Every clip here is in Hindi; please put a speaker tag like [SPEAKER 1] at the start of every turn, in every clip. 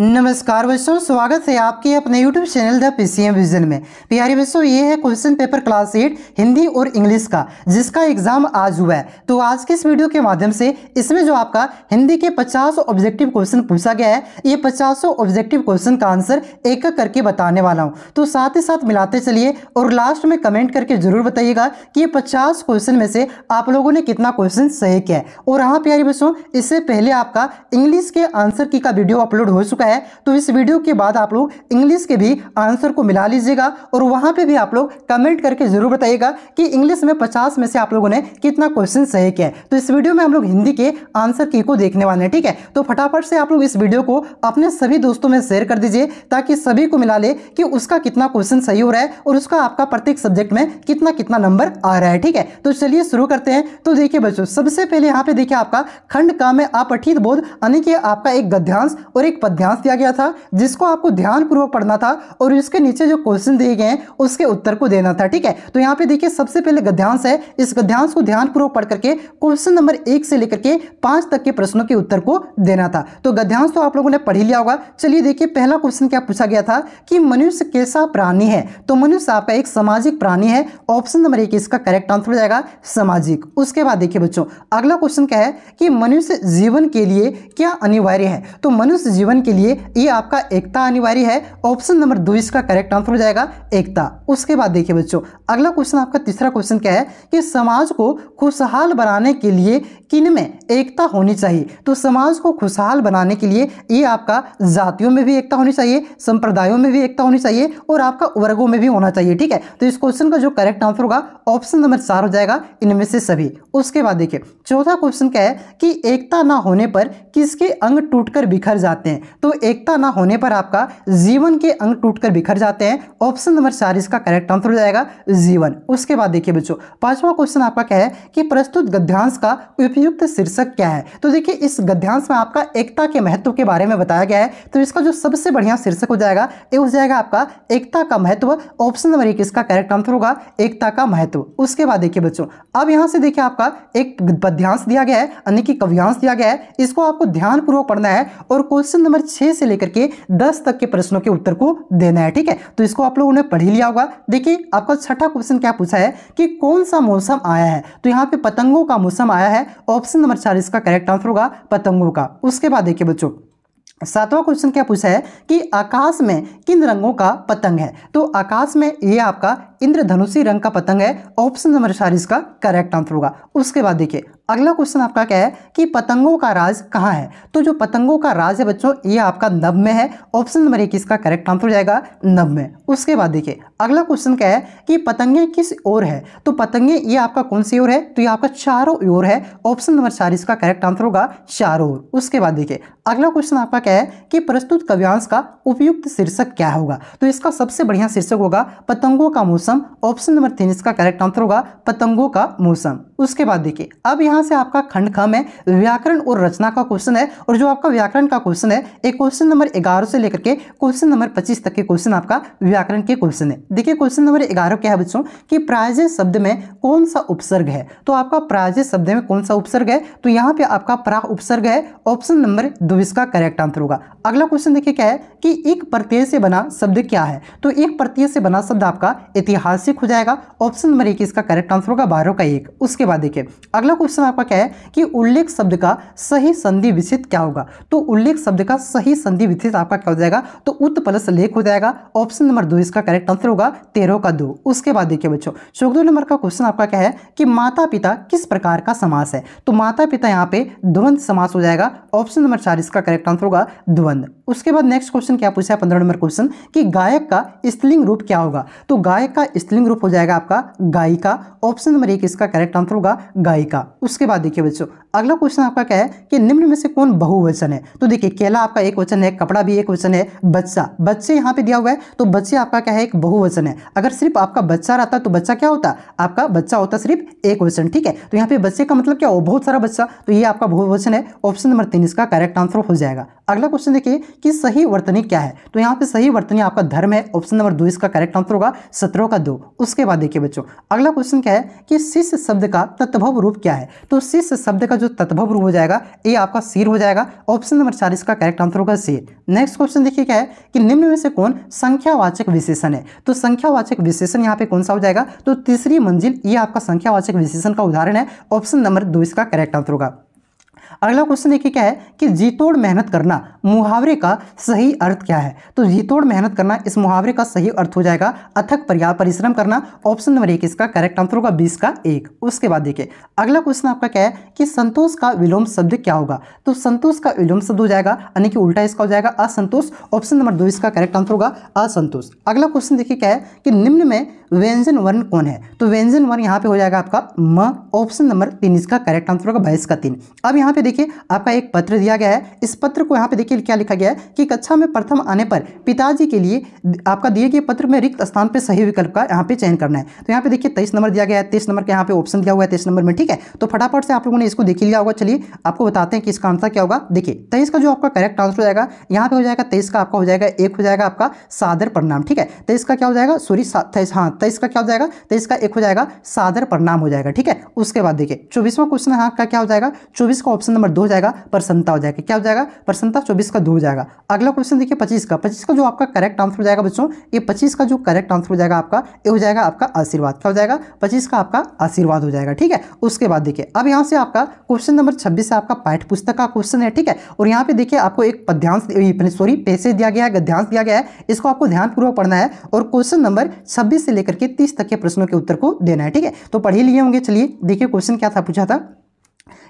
[SPEAKER 1] नमस्कार बच्चों स्वागत है आपके अपने YouTube channel the PCM vision में प्यारे बच्चों ये है question paper class eight Hindi और इंग्लिश का जिसका एग्जाम आज हुआ है तो आज के इस वीडियो के माध्यम से इसमें जो आपका हिंदी के 50 ऑब्जेक्टिव क्वेश्चन पूछा गया है ये 50 ऑब्जेक्टिव क्वेश्चन का आंसर एक एक करके बताने वाला हूँ तो साथ ही साथ मिलाते चलिए और लास्ट में कमेंट करके जरूर बताइएगा कि ये पचास क्वेश्चन में से आप लोगों ने कितना क्वेश्चन सही किया है और हाँ प्यारे बच्चों इससे पहले आपका इंग्लिश के आंसर की का वीडियो अपलोड हो चुका है है तो इस वीडियो के बाद आप लोग इंग्लिश के भी आंसर को मिला लीजिएगा और वहां पे भी आप लोग कमेंट करके ज़रूर बताइएगा कि इंग्लिश में 50 में से आप लोगों ने कितना क्वेश्चन सही किया है तो इस वीडियो में हम लोग हिंदी के आंसर की को देखने वाले हैं ठीक है तो फटाफट से आप लोग इस वीडियो को अपने सभी दोस्तों में शेयर कर दीजिए ताकि सभी को मिला ले कि उसका कितना क्वेश्चन सही हो रहा है और उसका आपका प्रत्येक सब्जेक्ट में कितना कितना नंबर आ रहा है ठीक है तो चलिए शुरू करते हैं तो देखिए बच्चों सबसे पहले यहाँ पे देखिए आपका खंड का में अपठित बोध यानी कि आपका एक गद्यांश और एक पद्यांश अभ्यास दिया गया था जिसको आपको ध्यानपूर्वक पढ़ना था और इसके नीचे जो क्वेश्चन दिए गए हैं उसके उत्तर को देना था ठीक है तो यहाँ पे देखिए सबसे पहले गद्यांश है इस गद्यांश को ध्यानपूर्वक पढ़ करके क्वेश्चन नंबर एक से लेकर के पांच तक के प्रश्नों के उत्तर को देना था तो गद्यांश तो आप लोगों ने पढ़ ही लिया होगा चलिए देखिए पहला क्वेश्चन क्या पूछा गया था कि मनुष्य कैसा प्राणी है तो मनुष्य आपका एक सामाजिक प्राणी है ऑप्शन नंबर एक इसका करेक्ट आंसर हो जाएगा सामाजिक उसके बाद देखिए बच्चों अगला क्वेश्चन क्या है कि मनुष्य जीवन के लिए क्या अनिवार्य है तो मनुष्य जीवन के लिए ये आपका एकता अनिवार्य है ऑप्शन नंबर दो इसका करेक्ट आंसर हो जाएगा एकता उसके बाद देखिए बच्चों अगला क्वेश्चन आपका तीसरा क्वेश्चन क्या है कि समाज को खुशहाल बनाने के लिए किन में एकता होनी चाहिए तो समाज को खुशहाल बनाने के लिए ये आपका जातियों में भी एकता होनी चाहिए संप्रदायों में भी एकता होनी चाहिए और आपका वर्गों में भी होना चाहिए ठीक है तो इस क्वेश्चन का जो करेक्ट आंसर होगा ऑप्शन नंबर चार हो जाएगा इनमें से सभी उसके बाद देखिए चौथा क्वेश्चन क्या है कि एकता ना होने पर किसके अंग टूटकर बिखर जाते हैं तो एकता ना होने पर आपका जीवन के अंग टूटकर बिखर जाते हैं ऑप्शन नंबर चार इसका करेक्ट आंसर हो जाएगा जीवन उसके बाद देखिए बच्चों पांचवा क्वेश्चन आपका क्या है कि प्रस्तुत गद्यांश का उपयुक्त शीर्षक क्या है तो देखिए इस गद्यांश में आपका एकता के महत्व के बारे में बताया गया है तो इसका जो सबसे बढ़िया शीर्षक हो जाएगा ये हो जाएगा आपका एकता का महत्व ऑप्शन नंबर एक इसका करेक्ट आंसर होगा एकता का महत्व उसके बाद देखिए बच्चों अब यहाँ से देखिए आपका एक पद्यांश दिया गया है यानी कि कव्यांश दिया गया है इसको आपको ध्यानपूर्वक पढ़ना है और क्वेश्चन नंबर छः से लेकर के दस तक के प्रश्नों के उत्तर को देना है ठीक है तो इसको आप लोगों ने पढ़ ही लिया होगा देखिए आपका छठा क्वेश्चन क्या पूछा है कि कौन सा मौसम आया है तो यहाँ पे पतंगों का मौसम आया है ऑप्शन नंबर चार इसका करेक्ट आंसर होगा पतंगों का उसके बाद देखिए बच्चों सातवां क्वेश्चन क्या पूछा है कि आकाश में किन रंगों का पतंग है तो आकाश में ये आपका इंद्रधनुषी रंग का पतंग है ऑप्शन नंबर चार इसका करेक्ट आंसर होगा उसके बाद देखिए अगला क्वेश्चन आपका क्या है कि पतंगों का राज कहाँ है तो जो पतंगों का राज है बच्चों ये आपका नब में है ऑप्शन नंबर एक इसका करेक्ट आंसर हो जाएगा नब में उसके बाद देखिए अगला क्वेश्चन क्या है कि पतंगे किस ओर है तो पतंगे ये आपका कौन सी ओर है तो ये आपका चारों ओर है ऑप्शन नंबर चार इसका करेक्ट आंसर होगा चारों ओर उसके बाद देखिए अगला क्वेश्चन आपका क्या है कि प्रस्तुत कव्यांश का उपयुक्त शीर्षक क्या होगा तो इसका सबसे बढ़िया शीर्षक होगा पतंगों का मौसम मौसम ऑप्शन नंबर तीन इसका करेक्ट आंसर होगा पतंगों का मौसम उसके बाद देखिए अब यहाँ से आपका खंड खम है व्याकरण और रचना का क्वेश्चन है और जो आपका व्याकरण का क्वेश्चन है एक क्वेश्चन नंबर ग्यारह से लेकर के क्वेश्चन नंबर पच्चीस तक के क्वेश्चन आपका व्याकरण के क्वेश्चन है देखिए क्वेश्चन नंबर ग्यारह क्या है बच्चों कि प्राजय शब्द में कौन सा उपसर्ग है तो आपका प्राजय शब्द में कौन सा उपसर्ग है तो यहाँ पे आपका प्राह उपसर्ग है ऑप्शन नंबर दो इसका करेक्ट आंसर होगा अगला क्वेश्चन देखिए क्या है कि एक प्रत्यय से बना शब्द क्या है तो एक प्रत्यय से बना शब्द आपका इतिहास हाथ से खो जाएगा ऑप्शन नंबर एक इसका करेक्ट आंसर होगा बारह का एक उसके बाद देखिए अगला क्वेश्चन आपका क्या है कि उल्लेख शब्द का सही संधि विचित क्या होगा तो उल्लेख शब्द का सही संधि विचित आपका क्या हो जाएगा तो उत प्लस लेख हो जाएगा ऑप्शन नंबर दो इसका करेक्ट आंसर होगा तेरह का दो उसके बाद देखिए बच्चों चौदह नंबर का क्वेश्चन आपका क्या है कि माता पिता किस प्रकार का समास है तो माता पिता यहाँ पे द्वंद समास हो जाएगा ऑप्शन नंबर चार इसका करेक्ट आंसर होगा द्वंद उसके बाद नेक्स्ट क्वेश्चन क्या पूछा है पंद्रह नंबर क्वेश्चन कि गायक का स्त्रीलिंग रूप क्या होगा तो गायक का इसका स्त्रीलिंग रूप हो जाएगा आपका गायिका ऑप्शन नंबर एक इसका करेक्ट आंसर होगा गायिका उसके बाद देखिए बच्चों अगला क्वेश्चन आपका क्या है कि निम्न में से कौन बहुवचन है तो देखिए केला आपका एक वचन है कपड़ा भी एक वचन है बच्चा बच्चे यहाँ पे दिया हुआ है तो बच्चे आपका क्या है एक बहुवचन है अगर सिर्फ आपका बच्चा रहता तो बच्चा क्या होता आपका बच्चा होता सिर्फ एक वचन ठीक है तो यहाँ पे बच्चे का मतलब क्या हो बहुत सारा बच्चा तो ये आपका बहुवचन है ऑप्शन नंबर तीन इसका करेक्ट आंसर हो जाएगा अगला क्वेश्चन देखिए कि सही वर्तनी क्या है तो यहाँ पे सही वर्तनी आपका धर्म है ऑप्शन नंबर दो इसका करेक्ट आंसर होगा सत्रों का दो उसके बाद देखिए बच्चों अगला क्वेश्चन क्या है कि शिष्य शब्द का तत्भव रूप क्या है तो शिष्य शब्द का जो तत्भव रूप हो जाएगा ये आपका सिर हो जाएगा ऑप्शन नंबर चार इसका करेक्ट आंसर होगा सिर नेक्स्ट क्वेश्चन देखिए क्या है कि निम्न में से कौन संख्यावाचक विशेषण है तो संख्यावाचक विशेषण यहाँ पे कौन सा हो जाएगा तो तीसरी मंजिल ये आपका संख्यावाचक विशेषण का उदाहरण है ऑप्शन नंबर दो इसका करेक्ट आंसर होगा अगला क्वेश्चन देखिए क्या है कि जीतोड़ मेहनत करना मुहावरे का सही अर्थ क्या है तो जीतोड़ मेहनत करना इस मुहावरे का सही अर्थ हो जाएगा अथक परिश्रम करना ऑप्शन नंबर एक इसका करेक्ट आंसर होगा बीस का एक उसके बाद देखिए अगला क्वेश्चन आपका क्या है कि संतोष का विलोम शब्द क्या होगा तो संतोष का विलोम शब्द हो जाएगा यानी कि उल्टा इसका हो जाएगा असंतोष ऑप्शन नंबर दो इसका करेक्ट आंसर होगा असंतोष अगला क्वेश्चन देखिए क्या है कि निम्न में व्यंजन वर्ण कौन है तो व्यंजन वर्ण यहाँ पे हो जाएगा आपका म ऑप्शन नंबर तीन इसका करेक्ट आंसर होगा बाईस का तीन अब यहाँ पे देखिए आपका एक पत्र दिया गया है इस पत्र को यहाँ पे देखिए क्या लिखा गया है कि कक्षा में प्रथम आने पर पिताजी के लिए आपका दिए गए पत्र में रिक्त स्थान पर सही विकल्प का यहाँ पे चयन करना है तो यहाँ पे देखिए तेईस नंबर दिया गया है तेईस नंबर का यहाँ पे ऑप्शन दिया हुआ है तेईस नंबर में ठीक है तो फटाफट से आप लोगों ने इसको देख लिया होगा चलिए आपको बताते हैं कि इसका आंसर क्या होगा देखिए तेईस का जो आपका करेक्ट आंसर हो जाएगा यहाँ पे हो जाएगा तेईस का आपका हो जाएगा एक हो जाएगा आपका सादर परिणाम ठीक है तेईस का क्या हो जाएगा सॉरी हाँ तेईस तो का क्या हो जाएगा तेईस तो का एक हो जाएगा सादर परिणाम हो जाएगा ठीक है उसके बाद देखिए चौबीसवा क्वेश्चन है आपका हाँ, क्या हो जाएगा चौबीस का ऑप्शन नंबर दो हो जाएगा प्रसन्नता हो जाएगा क्या हो जाएगा प्रसन्नता चौबीस का दो हो जाएगा अगला क्वेश्चन देखिए पच्चीस का पच्चीस का जो आपका करेक्ट आंसर हो जाएगा बच्चों ये पच्चीस का जो करेक्ट आंसर हो जाएगा आपका ये हो जाएगा आपका आशीर्वाद क्या हो जाएगा पच्चीस का आपका आशीर्वाद हो जाएगा ठीक है उसके बाद देखिए अब यहाँ से आपका क्वेश्चन नंबर छब्बीस आपका पाठ पुस्तक का क्वेश्चन है ठीक है और यहाँ पे देखिए आपको एक पद्यांश सॉरी पैसे दिया गया है गद्यांश दिया गया है इसको आपको ध्यानपूर्वक पढ़ना है और क्वेश्चन नंबर छब्बीस से लेकर लेकर के तीस तक के प्रश्नों के उत्तर को देना है ठीक है तो पढ़ ही लिए होंगे चलिए देखिए क्वेश्चन क्या था पूछा था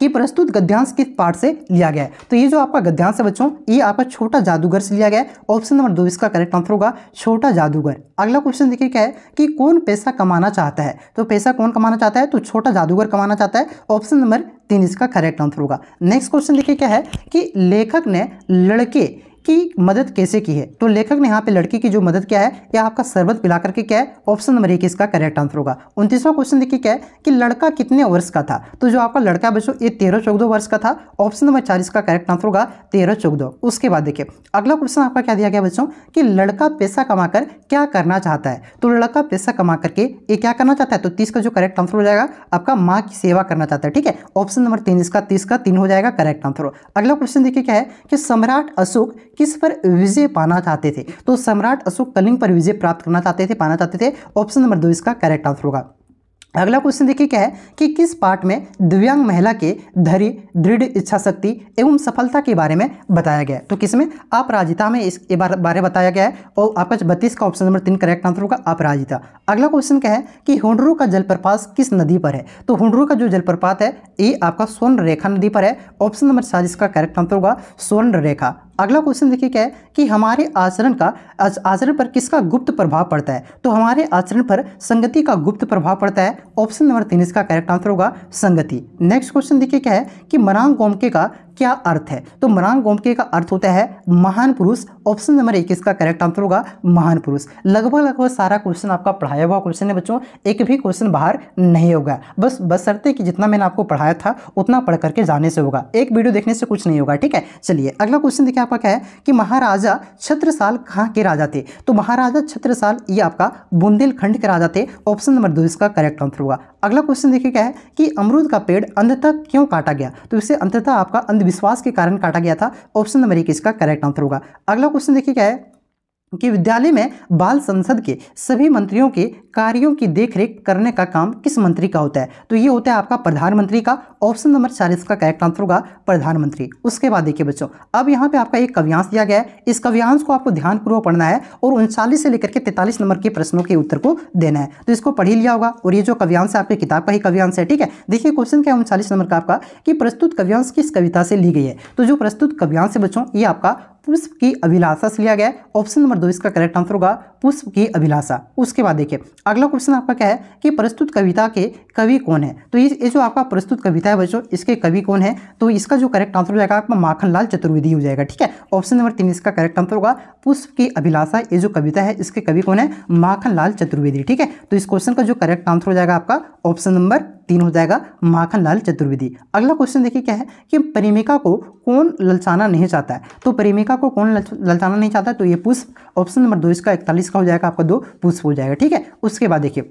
[SPEAKER 1] कि प्रस्तुत गद्यांश किस पाठ से लिया गया है तो ये जो आपका गद्यांश है बच्चों ये आपका छोटा जादूगर से लिया गया है ऑप्शन नंबर दो इसका करेक्ट आंसर होगा छोटा जादूगर अगला क्वेश्चन देखिए क्या है कि कौन पैसा कमाना चाहता है तो पैसा कौन कमाना चाहता है तो छोटा जादूगर कमाना चाहता है ऑप्शन नंबर तीन इसका करेक्ट आंसर होगा नेक्स्ट क्वेश्चन देखिए क्या है कि लेखक ने लड़के की मदद कैसे की है तो लेखक ने यहाँ पे लड़की की जो मदद क्या है या आपका शरबत पिला करके क्या है ऑप्शन नंबर एक इसका करेक्ट आंसर होगा उनतीसवा क्वेश्चन देखिए क्या है कि लड़का कितने वर्ष का था तो जो आपका लड़का बच्चों ये तेरह चौदह वर्ष का था ऑप्शन नंबर चार इसका करेक्ट आंसर होगा तेरह चौदह उसके बाद देखिए अगला क्वेश्चन आपका क्या दिया गया बच्चों की लड़का पैसा कमाकर क्या करना चाहता है तो लड़का पैसा कमा करके ये क्या करना चाहता है तो तीस का जो करेक्ट आंसर हो जाएगा आपका माँ की सेवा करना चाहता है ठीक है ऑप्शन नंबर तीन इसका तीस का तीन हो जाएगा करेक्ट आंसर अगला क्वेश्चन देखिए क्या है कि सम्राट अशोक किस पर विजय पाना चाहते थे तो सम्राट अशोक कलिंग पर विजय प्राप्त करना चाहते थे पाना चाहते थे ऑप्शन नंबर दो इसका करेक्ट आंसर होगा अगला क्वेश्चन देखिए क्या है कि किस पार्ट में दिव्यांग महिला के धैर्य दृढ़ इच्छा शक्ति एवं सफलता के बारे में बताया गया है तो किसमें अपराजिता में इस बारे बताया गया है और आपका बत्तीस का ऑप्शन नंबर तीन करेक्ट आंसर होगा अपराजिता अगला क्वेश्चन क्या है कि हुडरू का जलप्रपात किस नदी पर है तो हुडरू का जो जलप्रपात है ये आपका स्वर्ण रेखा नदी पर है ऑप्शन नंबर सात इसका करेक्ट आंसर होगा स्वर्ण रेखा अगला क्वेश्चन देखिए क्या है कि हमारे आचरण का आचरण पर किसका गुप्त प्रभाव पड़ता है तो हमारे आचरण पर संगति का गुप्त प्रभाव पड़ता है ऑप्शन नंबर तीन इसका करेक्ट आंसर होगा संगति नेक्स्ट क्वेश्चन देखिए क्या है कि मनांग गोमके का क्या अर्थ है तो मनांग गोमके का अर्थ होता है महान पुरुष ऑप्शन नंबर एक इसका करेक्ट आंसर होगा महान पुरुष लगभग लगभग सारा क्वेश्चन आपका पढ़ाया हुआ क्वेश्चन है बच्चों एक भी क्वेश्चन बाहर नहीं होगा बस बस बसरते कि जितना मैंने आपको पढ़ाया था उतना पढ़ करके जाने से होगा एक वीडियो देखने से कुछ नहीं होगा ठीक है चलिए अगला क्वेश्चन देखिए आपका क्या है कि महाराजा छत्रसाल कहाँ के राजा थे तो महाराजा छत्रसाल ये आपका बुंदेलखंड के राजा थे ऑप्शन नंबर दो इसका करेक्ट आंसर होगा अगला क्वेश्चन देखिए क्या है कि अमरूद का पेड़ अंधता क्यों काटा गया तो इसे अंधता आपका अंधविश्वास अविश्वास के कारण काटा गया था ऑप्शन नंबर एक इसका करेक्ट आंसर होगा अगला क्वेश्चन देखिए क्या है कि विद्यालय में बाल संसद के सभी मंत्रियों के कार्यों की देखरेख करने का काम किस मंत्री का होता है तो ये होता है आपका प्रधानमंत्री का ऑप्शन नंबर चालीस का करेक्ट आंसर होगा प्रधानमंत्री उसके बाद देखिए बच्चों अब यहाँ पे आपका एक कव्यांश दिया गया है इस कव्यांश को आपको ध्यानपूर्वक पढ़ना है और उनचालीस से लेकर के तैतालीस नंबर के प्रश्नों के उत्तर को देना है तो इसको पढ़ ही लिया होगा और ये जो कव्यांश है आपके किताब का ही कव्यांश है ठीक है देखिए क्वेश्चन क्या है उनचालीस नंबर का आपका कि प्रस्तुत कव्यांश किस कविता से ली गई है तो जो प्रस्तुत कव्यांश है बच्चों ये आपका पुष्प की अभिलाषा से लिया गया है ऑप्शन नंबर दो इसका करेक्ट आंसर होगा पुष्प की अभिलाषा उसके बाद देखिए अगला क्वेश्चन आपका क्या है कि प्रस्तुत कविता के कवि कौन है तो ये जो आपका प्रस्तुत कविता है बच्चों इसके कवि कौन है तो इसका जो करेक्ट आंसर हो जाएगा आपका माखनलाल चतुर्वेदी हो जाएगा ठीक है ऑप्शन नंबर तीन इसका करेक्ट आंसर होगा पुष्प की अभिलाषा ये जो कविता है इसके कवि कौन है माखनलाल चतुर्वेदी ठीक है तो इस क्वेश्चन का जो करेक्ट आंसर हो जाएगा आपका ऑप्शन नंबर तीन हो जाएगा माखन लाल चतुर्वेदी अगला क्वेश्चन देखिए क्या है कि प्रेमिका को कौन ललचाना नहीं चाहता है तो प्रेमिका को कौन ललचाना नहीं चाहता तो ये पुष्प ऑप्शन नंबर दो इसका इकतालीस का हो जाएगा आपका दो पुष्प हो जाएगा ठीक है उसके बाद देखिए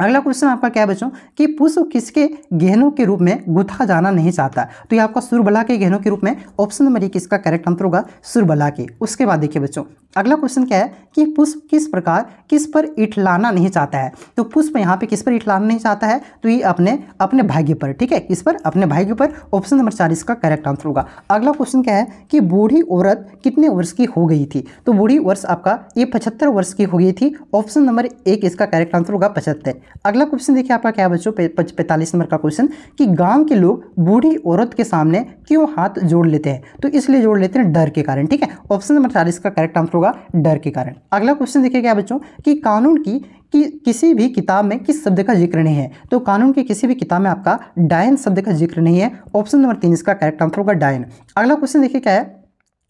[SPEAKER 1] अगला क्वेश्चन आपका क्या है बच्चों कि पुष्प किसके गहनों के रूप में गुथा जाना नहीं चाहता तो ये आपका सुरबला के गहनों के रूप में ऑप्शन नंबर एक इसका करेक्ट आंसर होगा सुरबला के उसके बाद देखिए बच्चों अगला क्वेश्चन क्या है कि पुष्प किस प्रकार किस पर इठलाना नहीं चाहता है तो पुष्प यहाँ पे किस पर इठलाना नहीं चाहता है तो ये अपने अपने भाग्य पर ठीक है किस पर अपने भाग्य पर ऑप्शन नंबर चार इसका करेक्ट आंसर होगा अगला क्वेश्चन क्या है कि बूढ़ी औरत कितने वर्ष की हो गई थी तो बूढ़ी वर्ष आपका ये पचहत्तर वर्ष की हो गई थी ऑप्शन नंबर एक इसका करेक्ट आंसर होगा पचहत्तर अगला क्वेश्चन देखिए आपका क्या बच्चों पैंतालीस नंबर का क्वेश्चन कि गांव के लोग बूढ़ी औरत के सामने क्यों हाथ जोड़ लेते हैं तो इसलिए जोड़ लेते हैं डर के कारण ठीक है ऑप्शन नंबर चालीस का करेक्ट आंसर होगा डर के कारण अगला क्वेश्चन देखिए क्या बच्चों कि कानून की कि किसी भी किताब में किस शब्द का जिक्र नहीं है तो कानून की किसी भी किताब में आपका डायन शब्द का जिक्र नहीं है ऑप्शन नंबर तीन इसका करेक्ट आंसर होगा डायन अगला क्वेश्चन देखिए क्या है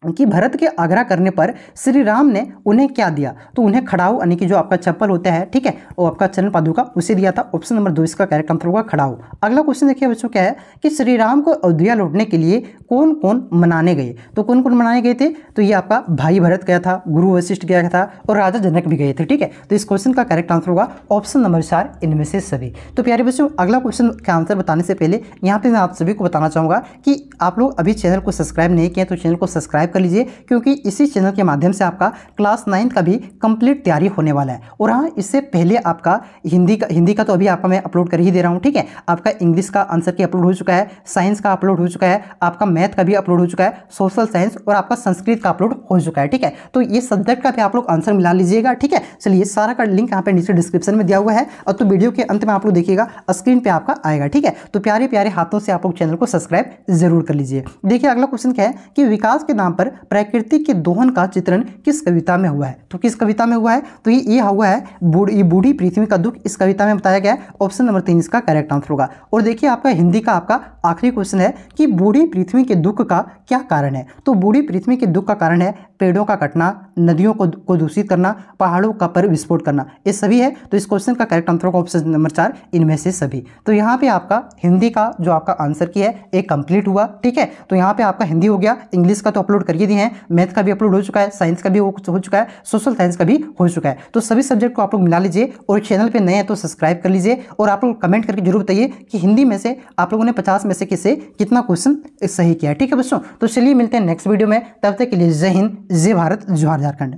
[SPEAKER 1] कि भरत के आग्रह करने पर श्री राम ने उन्हें क्या दिया तो उन्हें खड़ाऊ यानी कि जो आपका चप्पल होता है ठीक है वो आपका चरण पादुका उसे दिया था ऑप्शन नंबर दो इसका करेक्ट आंसर होगा खड़ाऊ अगला क्वेश्चन देखिए बच्चों क्या है कि श्री राम को अयोध्या लौटने के लिए कौन कौन मनाने गए तो कौन कौन मनाए गए थे तो ये आपका भाई भरत गया था गुरु वशिष्ठ गया था और राजा जनक भी गए थे ठीक है तो इस क्वेश्चन का करेक्ट आंसर होगा ऑप्शन नंबर चार इनमें से सभी तो प्यारे बच्चों अगला क्वेश्चन का आंसर बताने से पहले यहाँ पर मैं आप सभी को बताना चाहूँगा कि आप लोग अभी चैनल को सब्सक्राइब नहीं किए तो चैनल को सब्सक्राइब सब्सक्राइब कर लीजिए क्योंकि इसी चैनल के माध्यम से आपका क्लास नाइन्थ का भी कंप्लीट तैयारी होने वाला है और हाँ इससे पहले आपका हिंदी का हिंदी का तो अभी आपका मैं अपलोड कर ही दे रहा हूँ ठीक है आपका इंग्लिश का आंसर की अपलोड हो चुका है साइंस का अपलोड हो चुका है आपका मैथ का भी अपलोड हो चुका है सोशल साइंस और आपका संस्कृत का अपलोड हो चुका है ठीक है तो ये सब्जेक्ट का भी आप लोग आंसर मिला लीजिएगा ठीक है चलिए सारा का लिंक यहाँ पर नीचे डिस्क्रिप्शन में दिया हुआ है और तो वीडियो के अंत में आप लोग देखिएगा स्क्रीन पर आपका आएगा ठीक है तो प्यारे प्यारे हाथों से आप लोग चैनल को सब्सक्राइब जरूर कर लीजिए देखिए अगला क्वेश्चन क्या है कि विकास के नाम पर प्रकृति के दोहन का चित्रण किस कविता में हुआ है तो किस कविता में हुआ है तो ये ये हुआ है बूढ़ी बूढ़ी पृथ्वी का दुख इस कविता में बताया गया है ऑप्शन नंबर तीन इसका करेक्ट आंसर होगा और देखिए आपका हिंदी का आपका आखिरी क्वेश्चन है कि बूढ़ी पृथ्वी के दुख का क्या कारण है तो बूढ़ी पृथ्वी के दुख का कारण है पेड़ों का कटना नदियों को को दूषित करना पहाड़ों का पर विस्फोट करना ये सभी है तो इस क्वेश्चन का करेक्ट आंसर होगा ऑप्शन नंबर चार इनमें से सभी तो यहाँ पे आपका हिंदी का जो आपका आंसर की है एक कंप्लीट हुआ ठीक है तो यहाँ पे आपका हिंदी हो गया इंग्लिश का तो अपलोड ही दिए हैं मैथ का भी अपलोड हो चुका है साइंस का भी हो चुका है सोशल साइंस का भी हो चुका है तो सभी सब्जेक्ट को आप लोग मिला लीजिए और चैनल पर नए हैं तो सब्सक्राइब कर लीजिए और आप लोग कमेंट करके जरूर बताइए कि हिंदी में से आप लोगों ने पचास में से किसे कितना क्वेश्चन सही किया ठीक है बच्चों तो चलिए मिलते हैं नेक्स्ट वीडियो में तब तक के लिए जय हिंद जय भारत जोहार झारखंड